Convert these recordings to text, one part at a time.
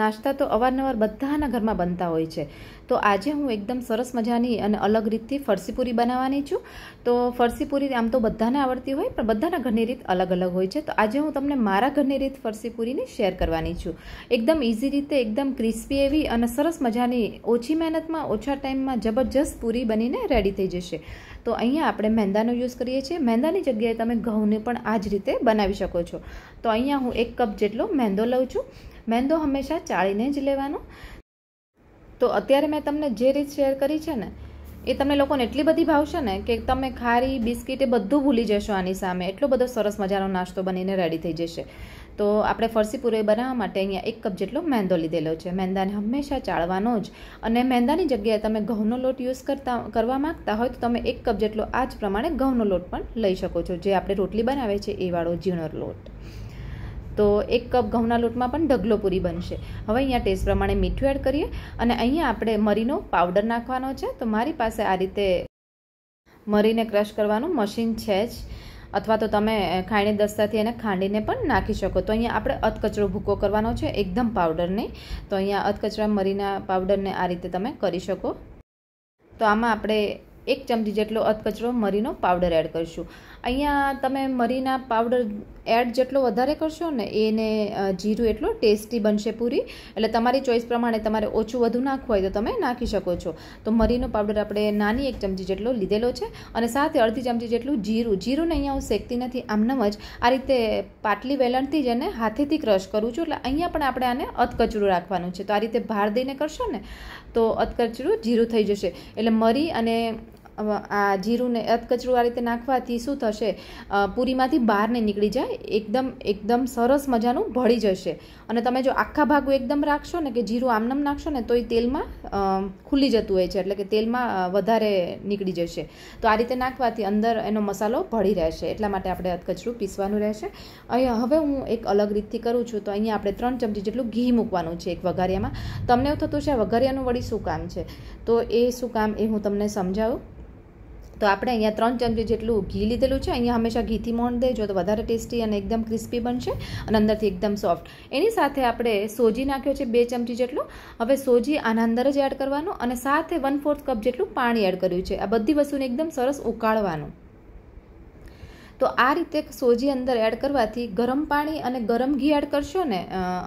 નાસ્તા તો અવારનવાર બધાના ઘરમાં બનતા હોય છે તો આજે હું એકદમ સરસ મજાની અને અલગ રીતથી ફરસીપુરી બનાવવાની છું તો ફરસીપુરી આમ તો બધાને આવડતી હોય પણ બધાના ઘરની રીત અલગ અલગ હોય છે તો આજે હું તમને મારા ઘરની રીત ફરસીપુરીની શેર કરવાની છું એકદમ ઇઝી રીતે એકદમ ક્રિસ્પી એવી અને સરસ મજાની ઓછી મહેનતમાં ઓછા ટાઈમમાં જબરજસ્ત પૂરી બનીને રેડી થઈ જશે તો અહીંયા આપણે મેંદાનો યુઝ કરીએ છીએ મેંદાની જગ્યાએ તમે ઘઉંને પણ આ જ રીતે બનાવી શકો છો તો અહીંયા હું એક કપ જેટલો મેંદો લઉં છું મેંદો હંમેશા ચાળીને જ લેવાનો તો અત્યારે મેં તમને જે રીત શેર કરી છે ને એ તમને લોકોને એટલી બધી ભાવશે ને કે તમે ખારી બિસ્કિટ એ બધું ભૂલી જશો આની સામે એટલો બધો સરસ મજાનો નાસ્તો બનીને રેડી થઈ જશે તો આપણે ફરસી પૂરી બનાવવા માટે અહીંયા એક કપ જેટલો મેંદો લીધેલો છે મેંદાને હંમેશા ચાળવાનો જ અને મેંદાની જગ્યાએ તમે ઘઉંનો લોટ યુઝ કરતા કરવા માગતા હોય તો તમે એક કપ જેટલો આ જ પ્રમાણે ઘઉંનો લોટ પણ લઈ શકો છો જે આપણે રોટલી બનાવે છે એ વાળો ઝીણો લોટ તો એક કપ ઘઉંના લોટમાં પણ ઢગલો પૂરી બનશે હવે અહીંયા ટેસ્ટ પ્રમાણે મીઠું એડ કરીએ અને અહીંયા આપણે મરીનો પાવડર નાખવાનો છે તો મારી પાસે આ રીતે મરીને ક્રશ કરવાનું મશીન છે જ અથવા તો તમે ખાણી દસ્તાથી એને ખાંડીને પણ નાખી શકો તો અહીંયા આપણે અધકચરો ભૂકો કરવાનો છે એકદમ પાવડરને તો અહીંયા અધકચરા મરીના પાવડરને આ રીતે તમે કરી શકો તો આમાં આપણે એક ચમચી જેટલો અધકચરો મરીનો પાવડર એડ કરીશું અહીંયા તમે મરીના પાવડર એડ જેટલો વધારે કરશો ને એને જીરું એટલું ટેસ્ટી બનશે પૂરી એટલે તમારી ચોઈસ પ્રમાણે તમારે ઓછું વધુ નાખવું હોય તો તમે નાખી શકો છો તો મરીનો પાવડર આપણે નાની એક ચમચી જેટલો લીધેલો છે અને સાથે અડધી ચમચી જેટલું જીરું જીરુંને અહીંયા હું શેકતી નથી આમનામ જ આ રીતે પાટલી વેલણથી જ એને હાથેથી ક્રશ કરું છું એટલે અહીંયા પણ આપણે આને અધકચરું રાખવાનું છે તો આ રીતે ભાર દઈને કરશો ને તો અધકચરું જીરું થઈ જશે એટલે મરી અને આ જીરુંને અધકચરું આ રીતે નાખવાથી શું થશે પૂરીમાંથી બહાર બહારને નીકળી જાય એકદમ એકદમ સરસ મજાનું ભળી જશે અને તમે જો આખા ભાગો એકદમ રાખશો ને કે જીરું આમનામ નાખશો ને તો એ તેલમાં ખુલ્લી જતું હોય છે એટલે કે તેલમાં વધારે નીકળી જશે તો આ રીતે નાખવાથી અંદર એનો મસાલો ભળી રહેશે એટલા માટે આપણે અધકચરું પીસવાનું રહેશે અહીંયા હવે હું એક અલગ રીતથી કરું છું તો અહીંયા આપણે ત્રણ ચમચી જેટલું ઘી મૂકવાનું છે એક વઘારિયામાં તમને એવું થતું છે વઘારિયાનું વળી શું કામ છે તો એ શું કામ એ હું તમને સમજાવું તો આપણે અહીંયા ત્રણ ચમચી જેટલું ઘી લીધેલું છે અહીંયા હંમેશા ઘીથી મોણ દેજો તો વધારે ટેસ્ટી અને એકદમ ક્રિસ્પી બનશે અને અંદરથી એકદમ સોફ્ટ એની સાથે આપણે સોજી નાખ્યો છે બે ચમચી જેટલું હવે સોજી આના અંદર જ એડ કરવાનું અને સાથે વન ફોર્થ કપ જેટલું પાણી એડ કર્યું છે આ બધી વસ્તુને એકદમ સરસ ઉકાળવાનું તો આ રીતે સોજી અંદર એડ કરવાથી ગરમ પાણી અને ગરમ ઘી એડ કરશો ને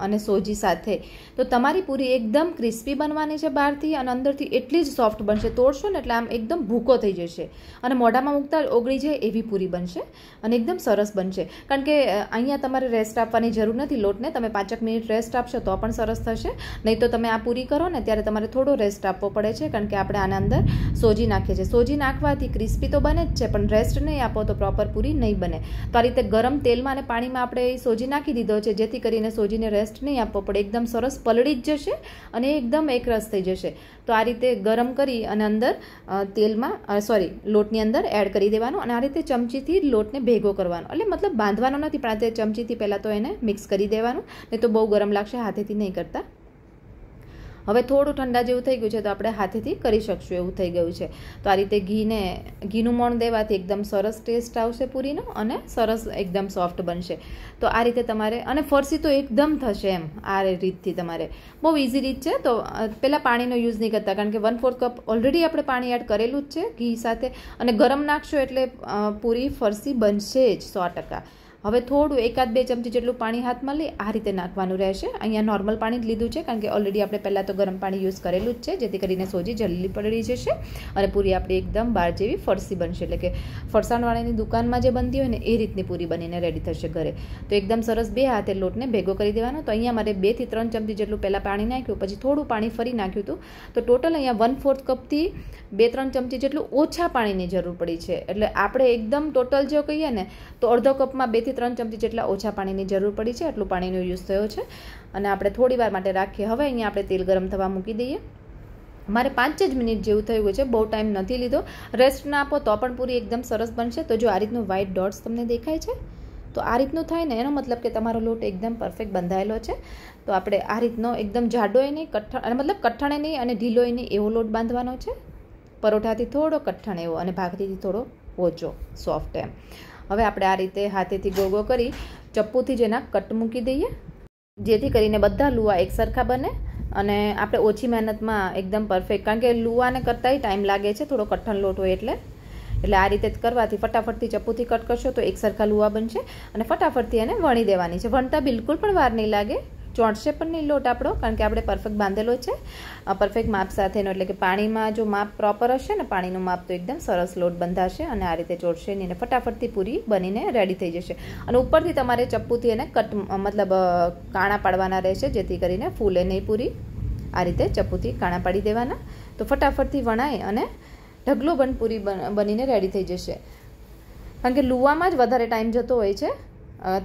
અને સોજી સાથે તો તમારી પૂરી એકદમ ક્રિસ્પી બનવાની છે બહારથી અને અંદરથી એટલી જ સોફ્ટ બનશે તોડશો ને એટલે આમ એકદમ ભૂકો થઈ જશે અને મોઢામાં મૂકતા જ ઓગળી જાય એવી પૂરી બનશે અને એકદમ સરસ બનશે કારણ કે અહીંયા તમારે રેસ્ટ આપવાની જરૂર નથી લોટને તમે પાંચક મિનિટ રેસ્ટ આપશો તો પણ સરસ થશે નહીં તો તમે આ પૂરી કરો ને ત્યારે તમારે થોડો રેસ્ટ આપવો પડે છે કારણ કે આપણે આના અંદર સોજી નાખીએ છીએ સોજી નાખવાથી ક્રિસ્પી તો બને જ છે પણ રેસ્ટ નહીં આપો તો પ્રોપર પૂરી નહીં નહીં બને તો આ રીતે ગરમ તેલમાં અને પાણીમાં આપણે એ સોજી નાખી દીધો છે જેથી કરીને સોજીને રેસ્ટ નહીં આપવો પડે એકદમ સરસ પલળી જ જશે અને એકદમ એકરસ થઈ જશે તો આ રીતે ગરમ કરી અને અંદર તેલમાં સોરી લોટની અંદર એડ કરી દેવાનો અને આ રીતે ચમચીથી લોટને ભેગો કરવાનો એટલે મતલબ બાંધવાનો નથી પણ આ ચમચીથી પહેલાં તો એને મિક્સ કરી દેવાનું નહીં તો બહુ ગરમ લાગશે હાથેથી નહીં કરતા હવે થોડું ઠંડા જેવું થઈ ગયું છે તો આપણે હાથેથી કરી શકશું એવું થઈ ગયું છે તો આ રીતે ઘીને ઘીનું મોણ દેવાથી એકદમ સરસ ટેસ્ટ આવશે પૂરીનો અને સરસ એકદમ સોફ્ટ બનશે તો આ રીતે તમારે અને ફરસી તો એકદમ થશે એમ આ રીતથી તમારે બહુ ઇઝી રીત છે તો પહેલાં પાણીનો યુઝ નહીં કરતા કારણ કે વન ફોર્થ કપ ઓલરેડી આપણે પાણી એડ કરેલું જ છે ઘી સાથે અને ગરમ નાખશો એટલે પૂરી ફરસી બનશે જ સો ટકા હવે થોડું એકાદ બે ચમચી જેટલું પાણી હાથમાં લઈ આ રીતે નાખવાનું રહેશે અહીંયા નોર્મલ પાણી જ લીધું છે કારણ કે ઓલરેડી આપણે પહેલાં તો ગરમ પાણી યુઝ કરેલું જ છે જેથી કરીને સોજી જલ્દી પડી જશે અને પૂરી આપણી એકદમ બાર જેવી ફરસી બનશે એટલે કે ફરસાણવાળાની દુકાનમાં જે બનતી હોય ને એ રીતની પૂરી બનીને રેડી થશે ઘરે તો એકદમ સરસ બે હાથે લોટને ભેગો કરી દેવાનો તો અહીંયા મારે બેથી ત્રણ ચમચી જેટલું પહેલાં પાણી નાખ્યું પછી થોડું પાણી ફરી નાખ્યું હતું તો ટોટલ અહીંયા વન ફોર્થ કપથી બે ત્રણ ચમચી જેટલું ઓછા પાણીની જરૂર પડી છે એટલે આપણે એકદમ ટોટલ જો કહીએ ને તો અડધો કપમાં બેથી ત્રણ ચમચી જેટલા ઓછા પાણીની જરૂર પડી છે આટલું પાણીનો યુઝ થયો છે અને આપણે થોડી વાર માટે રાખીએ હવે અહીંયા આપણે તેલ ગરમ થવા મૂકી દઈએ મારે પાંચ જ મિનિટ જેવું થયું છે બહુ ટાઈમ નથી લીધો રેસ્ટ ના આપો તો પણ પૂરી એકદમ સરસ બનશે તો જો આ રીતનું વ્હાઇટ ડોટ્સ તમને દેખાય છે તો આ રીતનું થાય ને એનો મતલબ કે તમારો લોટ એકદમ પરફેક્ટ બંધાયેલો છે તો આપણે આ રીતનો એકદમ જાડોય નહીં કઠણ મતલબ કઠણે નહીં અને ઢીલોય નહીં એવો લોટ બાંધવાનો છે પરોઠાથી થોડો કઠણ એવો અને ભાખરીથી થોડો ઓછો સોફ્ટ એમ હવે આપણે આ રીતે હાથેથી ગોગો કરી ચપ્પુથી જ એના કટ મૂકી દઈએ જેથી કરીને બધા લુવા એકસરખા બને અને આપણે ઓછી મહેનતમાં એકદમ પરફેક્ટ કારણ કે લુવાને કરતાંય ટાઈમ લાગે છે થોડો કઠણ લોટ હોય એટલે એટલે આ રીતે કરવાથી ફટાફટથી ચપ્પુથી કટ કરશો તો એકસરખા લુવા બનશે અને ફટાફટથી એને વણી દેવાની છે વણતા બિલકુલ પણ વાર નહીં લાગે ચોંટશે પણ નહીં લોટ આપણો કારણ કે આપણે પરફેક્ટ બાંધેલો છે પરફેક્ટ માપ સાથેનો એટલે કે પાણીમાં જો માપ પ્રોપર હશે ને પાણીનું માપ તો એકદમ સરસ લોટ બંધાશે અને આ રીતે ચોંટશે નહીં અને ફટાફટથી પૂરી બનીને રેડી થઈ જશે અને ઉપરથી તમારે ચપ્પુથી એને કટ મતલબ કાણા પાડવાના રહેશે જેથી કરીને ફૂલે નહીં પૂરી આ રીતે ચપ્પુથી કાણા પાડી દેવાના તો ફટાફટથી વણાય અને ઢગલો બન પૂરી બનીને રેડી થઈ જશે કારણ કે લુવામાં જ વધારે ટાઈમ જતો હોય છે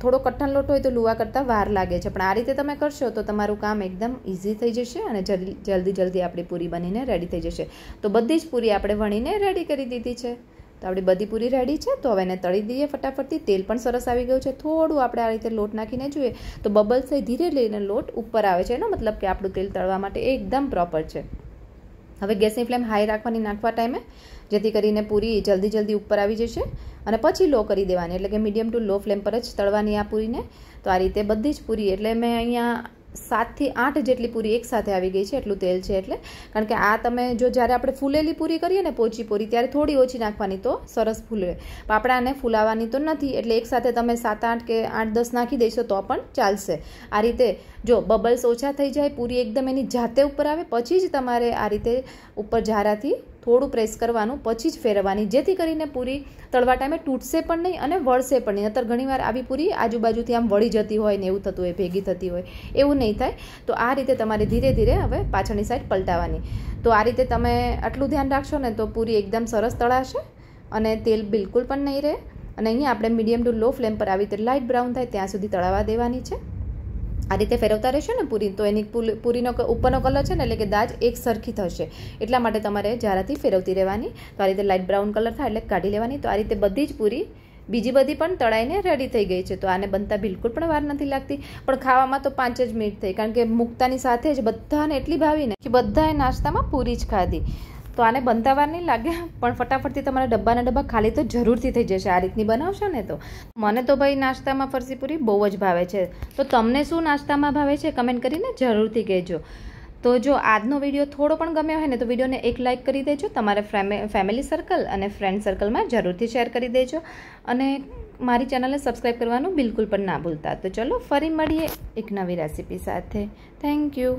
થોડો કઠણ લોટ હોય તો લુવા કરતાં વાર લાગે છે પણ આ રીતે તમે કરશો તો તમારું કામ એકદમ ઇઝી થઈ જશે અને જલ્દી જલ્દી આપણી પૂરી બનીને રેડી થઈ જશે તો બધી જ પૂરી આપણે વણીને રેડી કરી દીધી છે તો આપણી બધી પૂરી રેડી છે તો હવે એને તળી દઈએ ફટાફટથી તેલ પણ સરસ આવી ગયું છે થોડું આપણે આ રીતે લોટ નાખીને જોઈએ તો બબલ્સ ધીરે લઈને લોટ ઉપર આવે છે એનો મતલબ કે આપણું તેલ તળવા માટે એકદમ પ્રોપર છે હવે ગેસની ફ્લેમ હાઈ રાખવાની નાખવા ટાઈમે જેથી કરીને પૂરી જલ્દી જલ્દી ઉપર આવી જશે અને પછી લો કરી દેવાની એટલે કે મીડિયમ ટુ લો ફ્લેમ પર જ તળવાની આ પૂરીને તો આ રીતે બધી જ પૂરી એટલે મેં અહીંયા સાતથી આઠ જેટલી પૂરી એકસાથે આવી ગઈ છે એટલું તેલ છે એટલે કારણ કે આ તમે જો જ્યારે આપણે ફૂલેલી પૂરી કરીએ ને પોચી પૂરી ત્યારે થોડી ઓછી નાખવાની તો સરસ ફૂલે પણ આને ફૂલાવાની તો નથી એટલે એકસાથે તમે સાત આઠ કે આઠ દસ નાખી દેશો તો પણ ચાલશે આ રીતે જો બબલ્સ ઓછા થઈ જાય પૂરી એકદમ એની જાતે ઉપર આવે પછી જ તમારે આ રીતે ઉપર ઝારાથી થોડું પ્રેસ કરવાનું પછી જ ફેરવવાની જેથી કરીને પૂરી તળવા ટાઈમે તૂટશે પણ નહીં અને વળશે પણ નહીં નતર ઘણીવાર આવી પૂરી આજુબાજુથી આમ વળી જતી હોય ને એવું થતું હોય ભેગી થતી હોય એવું નહીં થાય તો આ રીતે તમારે ધીરે ધીરે હવે પાછળની સાઈડ પલટાવાની તો આ રીતે તમે આટલું ધ્યાન રાખશો ને તો પૂરી એકદમ સરસ તળાશે અને તેલ બિલકુલ પણ નહીં રહે અને અહીંયા આપણે મીડિયમ ટુ લો ફ્લેમ પર આવી રીતે લાઇટ બ્રાઉન થાય ત્યાં સુધી તળાવા દેવાની છે આ રીતે ફેરવતા રહેશો ને પૂરી તો એની પૂરીનો ઉપરનો કલર છે ને એટલે કે દાજ એક સરખી થશે એટલા માટે તમારે જ્યારેથી ફેરવતી રહેવાની તો આ રીતે લાઇટ બ્રાઉન કલર થાય એટલે કાઢી લેવાની તો આ રીતે બધી જ પૂરી બીજી બધી પણ તળાઈને રેડી થઈ ગઈ છે તો આને બનતા બિલકુલ પણ વાર નથી લાગતી પણ ખાવામાં તો પાંચ જ મિનિટ થઈ કારણ કે મૂકતાની સાથે જ બધાને એટલી ભાવીને કે બધાએ નાસ્તામાં પૂરી જ ખાધી તો આને બનતા વાર નહીં લાગે પણ ફટાફટથી તમારા ડબ્બાના ડબ્બા ખાલી તો જરૂરથી થઈ જશે આ રીતની બનાવશો ને તો મને તો ભાઈ નાસ્તામાં ફરસીપુરી બહુ જ ભાવે છે તો તમને શું નાસ્તામાં ભાવે છે કમેન્ટ કરીને જરૂરથી કહેજો તો જો આજનો વિડીયો થોડો પણ ગમ્યો હોય ને તો વિડીયોને એક લાઇક કરી દેજો તમારા ફેમિલી સર્કલ અને ફ્રેન્ડ સર્કલમાં જરૂરથી શેર કરી દેજો અને મારી ચેનલને સબસ્ક્રાઈબ કરવાનું બિલકુલ પણ ના ભૂલતા તો ચલો ફરી મળીએ એક નવી રેસીપી સાથે થેન્ક યુ